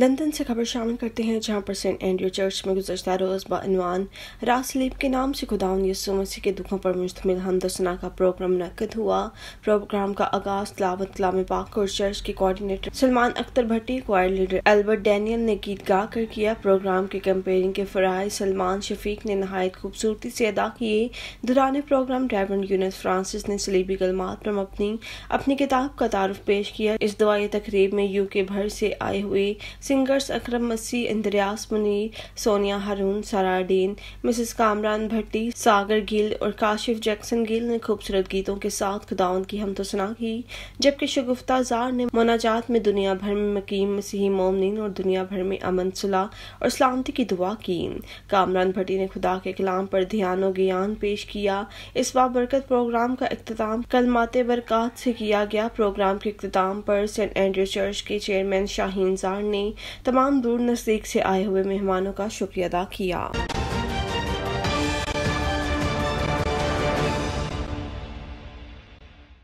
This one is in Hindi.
लंदन से खबर शामिल करते हैं जहां पर सेंट एंड्रयू चर्च में गुजशत रोज़ बनवान रासलीब के नाम से खुदाउन यसु मसीह के दुखों पर मुश्तमिल हमदसना का प्रोग्राम मनकद हुआ प्रोग्राम का आगाज तलावत कलाम पाक और चर्च के coordinator Salman Akhtar Bhatti choir leader Albert Daniel ने गीत गा कर किया प्रोग्राम के कैंपेनिंग के फ़राज सलमान शफीक ने नहायत खूबसूरती से अदा किए दौरान प्रोग्राम ड्राइवर यूनस फ्रांसिस ने सलीबी गलमात पर अपनी अपनी किताब का तारफ पेश किया इस दवाई तकरीब में यूके भर से आए हुए सिंगर्स अकरम मसी इंद्रयास मुनी सोनिया हारून सराडीन मिसेस कामरान भट्टी सागर गिल और काशिफ जैक्सन गिल ने खूबसूरत गीतों के साथ खुदाउन की हम तो सुना की जबकि शगुफ्ता जार ने मोनाजात में दुनिया भर में मकीम मसीही मोमिन और दुनिया भर में अमन सुलह और सलामती की दुआ की कामरान भट्टी ने खुदा के कलाम पर ध्यान और ज्ञान पेश किया इस बाबरकत प्रोग्राम का अख्ताम माते बरकत से किया गया प्रोग्राम के अख्ताम पर सेंट एंड्रू चर्च के चेयरमैन शाहीन जार ने तमाम दूर नज़दीक से आए हुए मेहमानों का शुक्रिया अदा किया